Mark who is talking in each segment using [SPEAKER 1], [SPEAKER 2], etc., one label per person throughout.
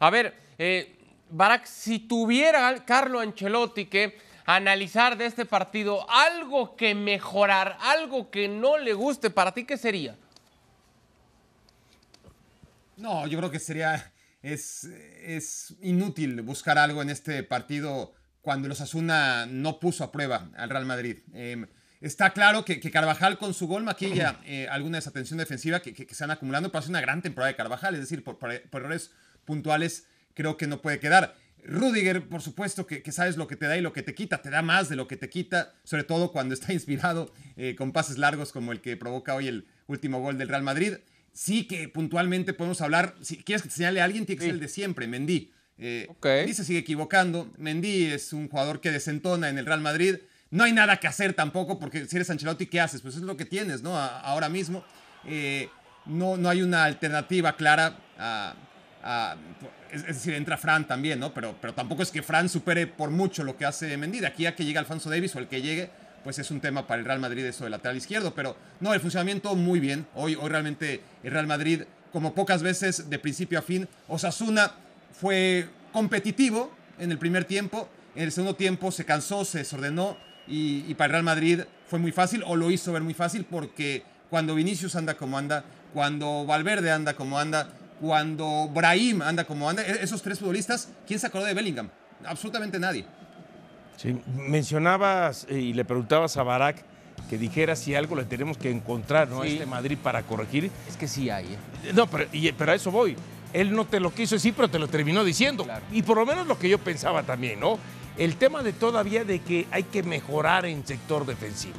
[SPEAKER 1] A ver, eh, Barak, si tuviera Carlo Ancelotti que analizar de este partido algo que mejorar, algo que no le guste, ¿para ti qué sería?
[SPEAKER 2] No, yo creo que sería, es, inútil buscar algo en este partido cuando los Asuna no puso a prueba al Real Madrid. Em, está claro que, Carvajal con su gol maquilla eh, alguna desatención defensiva que, se han acumulando, para hace una gran temporada de Carvajal, es decir, por, por, por errores puntuales creo que no puede quedar. Rudiger, por supuesto, que, sabes lo que te da y lo que te quita, te da más de lo que te quita, sobre todo cuando está inspirado eh, con pases largos como el que provoca hoy el último gol del Real Madrid. Sí que puntualmente podemos hablar, si quieres que te señale a alguien, tiene que ser el de siempre, Mendy. Eh, Mendy se sigue equivocando, Mendy es un jugador que desentona en el Real Madrid, no hay nada que hacer tampoco, porque si eres Ancelotti, ¿qué haces? Pues es lo que tienes, ¿no? ahora mismo eh, no, no hay una alternativa clara a es, decir, entra Fran también, ¿no? Pero, pero tampoco es que Fran supere por mucho lo que hace Mendy. aquí a que llegue Alfonso Davis o el que llegue, pues es un tema para el Real Madrid eso del lateral izquierdo. Pero no, el funcionamiento muy bien. Hoy, hoy realmente el Real Madrid, como pocas veces de principio a fin, Osasuna fue competitivo en el primer tiempo. En el segundo tiempo se cansó, se desordenó y, y para el Real Madrid fue muy fácil o lo hizo ver muy fácil porque cuando Vinicius anda como anda, cuando Valverde anda como anda, cuando Brahim anda como anda, e-, esos tres futbolistas, ¿quién se acordó de Bellingham? Absolutamente nadie.
[SPEAKER 3] Sí, mencionabas eh, y le preguntabas a Barak que dijera si algo le tenemos que encontrar ¿no? a este Madrid para corregir. Es que sí hay. ¿eh? Eh, no, pero, a eso voy. Él no te lo quiso decir, pero te lo terminó diciendo. Y por lo menos lo que yo pensaba también, ¿no? El tema de todavía de que hay que mejorar en sector defensivo,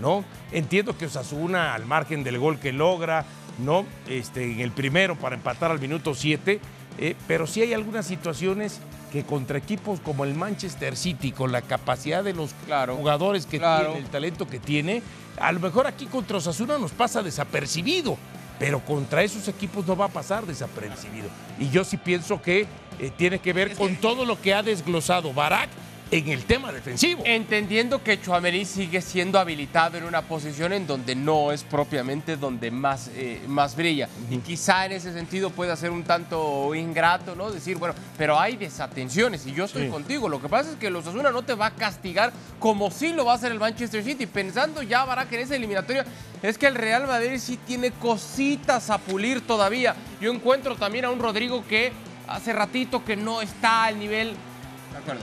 [SPEAKER 3] ¿no? Entiendo que Osasuna, al margen del gol que logra, ¿no? Este, en el primero para empatar al minuto 7. Eh, pero sí hay algunas situaciones que contra equipos como el Manchester City, con la capacidad de los jugadores que tiene, el talento que tiene, a lo mejor aquí contra Osasuna nos pasa desapercibido, pero contra esos equipos no va a pasar desapercibido. Y yo sí pienso que
[SPEAKER 1] eh, tiene que ver con todo lo que ha desglosado Barack en el tema defensivo. Entendiendo que Chouameni sigue siendo habilitado en una posición en donde no es propiamente donde más, eh, más brilla. Y quizá en ese sentido pueda ser un tanto ingrato, ¿no? Decir, bueno, pero hay desatenciones y yo estoy contigo. Lo que pasa es que los Asuna no te va a castigar como sí lo va a hacer el Manchester City. Pensando ya, Barack, en esa eliminatoria, es que el Real Madrid sí tiene cositas a pulir todavía. Yo encuentro también a un Rodrigo que hace ratito que no está al nivel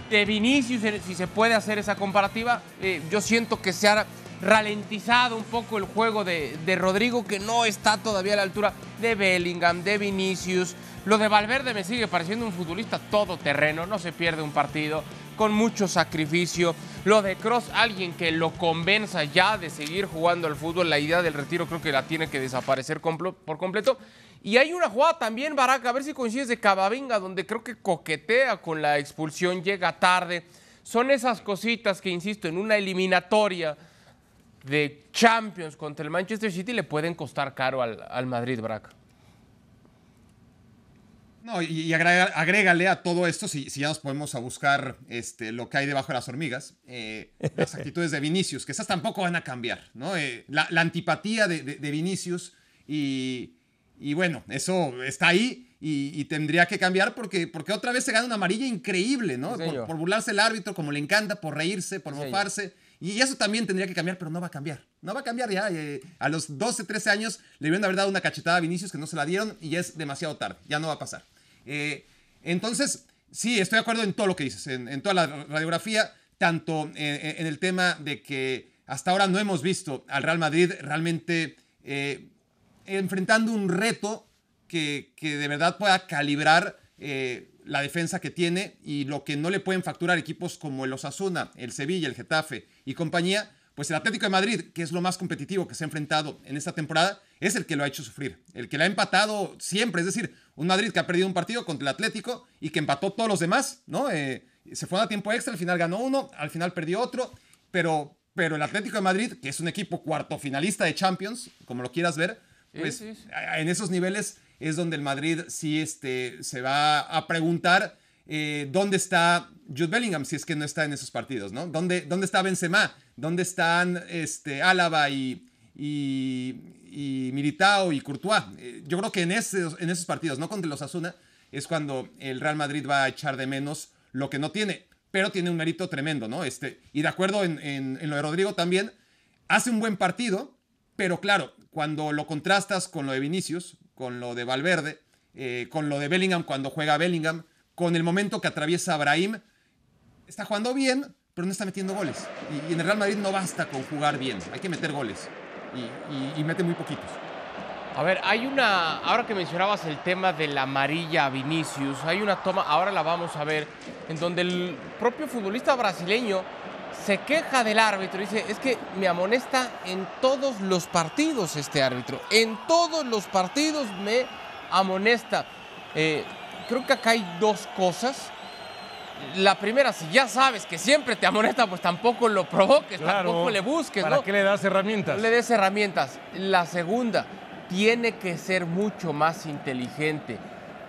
[SPEAKER 1] de Vinicius, eh, si se puede hacer esa comparativa, eh, yo siento que se ha ralentizado un poco el juego de, de, Rodrigo, que no está todavía a la altura de Bellingham, de Vinicius. Lo de Valverde me sigue pareciendo un futbolista todoterreno, no se pierde un partido, con mucho sacrificio. Lo de Cross, alguien que lo convenza ya de seguir jugando al fútbol, la idea del retiro creo que la tiene que desaparecer por completo. Y hay una jugada también, Baraca, a ver si coincides de Cabavinga, donde creo que coquetea con la expulsión, llega tarde. Son esas cositas que, insisto, en una eliminatoria de Champions contra el Manchester City le pueden costar caro al, Madrid, Baraka
[SPEAKER 2] no, y, agrégale a todo esto, si, si, ya nos podemos a buscar este, lo que hay debajo de las hormigas, eh, las actitudes de Vinicius, que esas tampoco van a cambiar, ¿no? Eh, la, antipatía de, de, Vinicius y, bueno, eso está ahí y, tendría que cambiar porque, porque otra vez se gana una amarilla increíble, ¿no? por, burlarse el árbitro como le encanta, por reírse, por mofarse. Y eso también tendría que cambiar, pero no va a cambiar. No va a cambiar ya. Eh, a los 12, 13 años le a haber dado una cachetada a Vinicius que no se la dieron y es demasiado tarde. Ya no va a pasar. Eh, entonces, sí, estoy de acuerdo en todo lo que dices, en, toda la radiografía, tanto en, el tema de que hasta ahora no hemos visto al Real Madrid realmente eh, enfrentando un reto que, de verdad pueda calibrar eh, la defensa que tiene y lo que no le pueden facturar equipos como el Osasuna, el Sevilla, el Getafe y compañía, pues el Atlético de Madrid, que es lo más competitivo que se ha enfrentado en esta temporada, es el que lo ha hecho sufrir, el que lo ha empatado siempre. Es decir, un Madrid que ha perdido un partido contra el Atlético y que empató todos los demás, ¿no? Eh, se fue a tiempo extra, al final ganó uno, al final perdió otro, pero, pero el Atlético de Madrid, que es un equipo cuarto finalista de Champions, como lo quieras ver, pues en esos niveles es donde el Madrid sí este, se va a preguntar eh, dónde está Jude Bellingham si es que no está en esos partidos, ¿no? ¿Dónde, dónde está Benzema? ¿Dónde están este, Álava y, y, Militao y Courtois. Eh, yo creo que en esos, en esos partidos, no contra los Asuna, es cuando el Real Madrid va a echar de menos lo que no tiene, pero tiene un mérito tremendo, ¿no? Este, y de acuerdo en, lo de Rodrigo también, hace un buen partido, pero claro, cuando lo contrastas con lo de Vinicius, con lo de Valverde, eh, con lo de Bellingham cuando juega Bellingham, con el momento que atraviesa Abraham está jugando bien, pero no está metiendo goles. y en el Real Madrid no basta con jugar bien, hay que meter goles y, mete muy poquitos.
[SPEAKER 1] A ver, hay una, ahora que mencionabas el tema de la amarilla Vinicius, hay una toma, ahora la vamos a ver, en donde el propio futbolista brasileño se queja del árbitro dice, es que me amonesta en todos los partidos este árbitro, en todos los partidos me amonesta. Eh, creo que acá hay dos cosas la primera, si ya sabes que siempre te amonesta, pues tampoco lo provoques, tampoco le busques. ¿Para qué le das herramientas? Le des herramientas. La segunda, tiene que ser mucho más inteligente.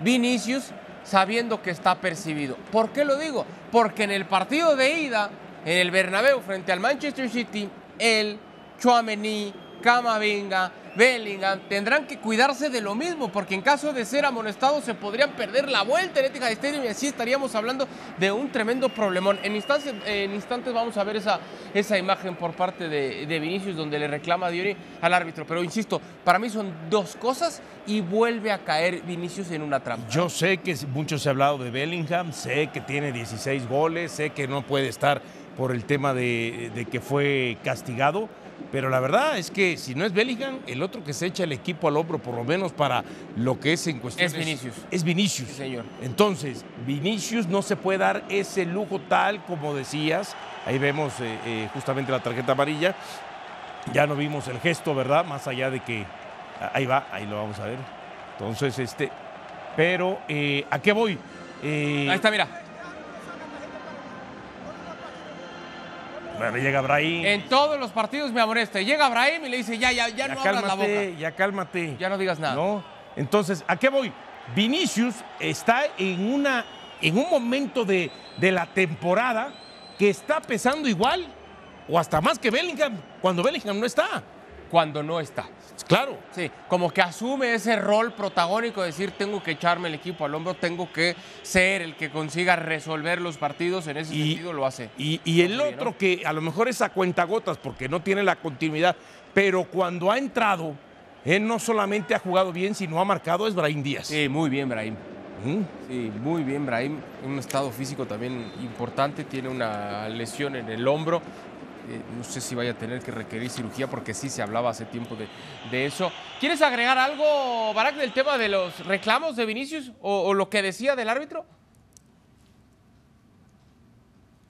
[SPEAKER 1] Vinicius sabiendo que está percibido. ¿Por qué lo digo? Porque en el partido de ida, en el Bernabéu frente al Manchester City, él, Chuamení. Camavinga, Bellingham, tendrán que cuidarse de lo mismo, porque en caso de ser amonestados se podrían perder la vuelta en de Stadium y así estaríamos hablando de un tremendo problemón. En instantes, vamos a ver esa, esa imagen por parte de, de Vinicius donde le reclama a Diori al árbitro, pero insisto, para mí son dos cosas y vuelve a caer Vinicius en una trampa.
[SPEAKER 3] Yo sé que mucho se ha hablado de Bellingham, sé que tiene 16 goles, sé que no puede estar por el tema de, que fue castigado. Pero la verdad es que si no es Bellingham, el otro que se echa el equipo al hombro, por lo menos para lo que es en cuestión. Es Vinicius. Es Vinicius. señor. Entonces, Vinicius no se puede dar ese lujo tal como decías. Ahí vemos eh, eh, justamente la tarjeta amarilla. Ya no vimos el gesto, ¿verdad? Más allá de que. Ah, ahí va, ahí lo vamos a ver. Entonces, este. Pero, eh, ¿a qué voy? ahí está, mira. En
[SPEAKER 1] todos los partidos me amonesta. Llega Abraham y le dice, ya, ya, ya, no cálmate, la boca.
[SPEAKER 3] Ya cálmate. Ya no digas nada. Entonces, ¿a qué voy? Vinicius está en, una, en un momento de, de la temporada que está pesando igual
[SPEAKER 1] o hasta más que Bellingham cuando Bellingham no está cuando no está. Claro. Sí, como que asume ese rol protagónico de decir, tengo que echarme el equipo al hombro, tengo que ser el que consiga resolver los partidos, en ese sentido lo hace. Y, el otro que a lo
[SPEAKER 3] mejor es a cuentagotas porque no tiene la continuidad, pero cuando ha entrado, él
[SPEAKER 1] no solamente ha jugado bien, sino ha marcado es Brahim Díaz. Sí, muy bien, Brahim. ¿Mm? Sí, muy bien, Brahim. Un estado físico también importante. Tiene una lesión en el hombro. Eh, no sé si vaya a tener que requerir cirugía porque sí se hablaba hace tiempo de, eso. ¿Quieres agregar algo, Barack, del tema de los reclamos de Vinicius o, lo que decía del árbitro?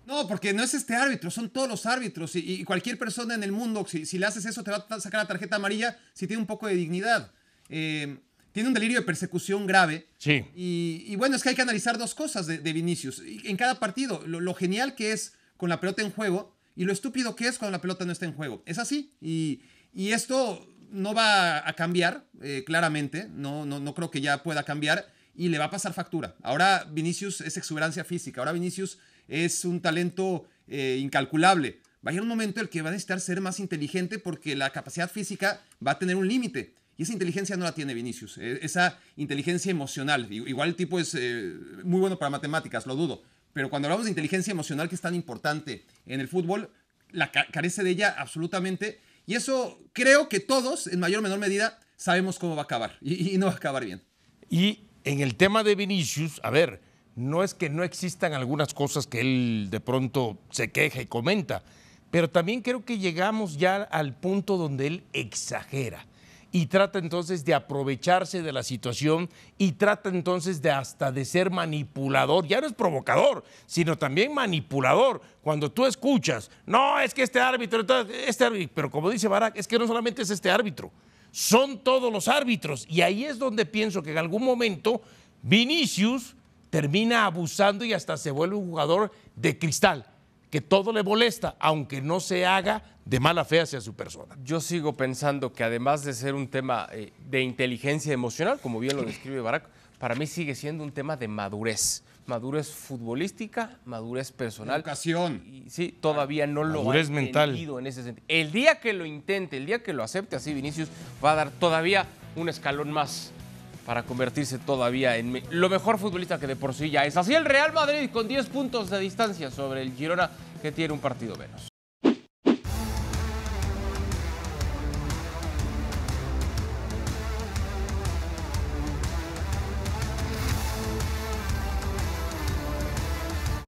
[SPEAKER 2] No, porque no es este árbitro, son todos los árbitros y, cualquier persona en el mundo, si, le haces eso, te va a sacar la tarjeta amarilla si tiene un poco de dignidad. Eh, tiene un delirio de persecución grave. Sí. Y, bueno, es que hay que analizar dos cosas de, Vinicius. En cada partido, lo, genial que es con la pelota en juego y lo estúpido que es cuando la pelota no está en juego. Es así. Y, y esto no va a cambiar, eh, claramente. No, no, no creo que ya pueda cambiar. Y le va a pasar factura. Ahora Vinicius es exuberancia física. Ahora Vinicius es un talento eh, incalculable. Va a llegar un momento en el que va a necesitar ser más inteligente porque la capacidad física va a tener un límite. Y esa inteligencia no la tiene Vinicius. E, esa inteligencia emocional. Igual el tipo es eh, muy bueno para matemáticas, lo dudo. Pero cuando hablamos de inteligencia emocional, que es tan importante en el fútbol, la carece de ella absolutamente. Y eso creo que todos, en mayor o menor medida, sabemos cómo va a acabar. Y, y no va a acabar bien. Y en el tema de Vinicius, a ver,
[SPEAKER 3] no es que no existan algunas cosas que él de pronto se queja y comenta, pero también creo que llegamos ya al punto donde él exagera y trata entonces de aprovecharse de la situación y trata entonces de hasta de ser manipulador. Ya no es provocador, sino también manipulador. Cuando tú escuchas, no, es que este árbitro, este árbitro, pero como dice Barak, es que no solamente es este árbitro, son todos los árbitros. Y ahí es donde pienso que en algún momento Vinicius termina abusando y hasta se vuelve un jugador de cristal que todo le molesta, aunque
[SPEAKER 1] no se haga de mala fe hacia su persona. Yo sigo pensando que además de ser un tema eh, de inteligencia emocional, como bien lo describe Barack, para mí sigue siendo un tema de madurez. Madurez futbolística, madurez personal. Educación. Y, sí, todavía no lo ha mental. en ese sentido. El día que lo intente, el día que lo acepte así, Vinicius, va a dar todavía un escalón más para convertirse todavía en lo mejor futbolista que de por sí ya es. Así el Real Madrid con 10 puntos de distancia sobre el Girona que tiene un partido menos.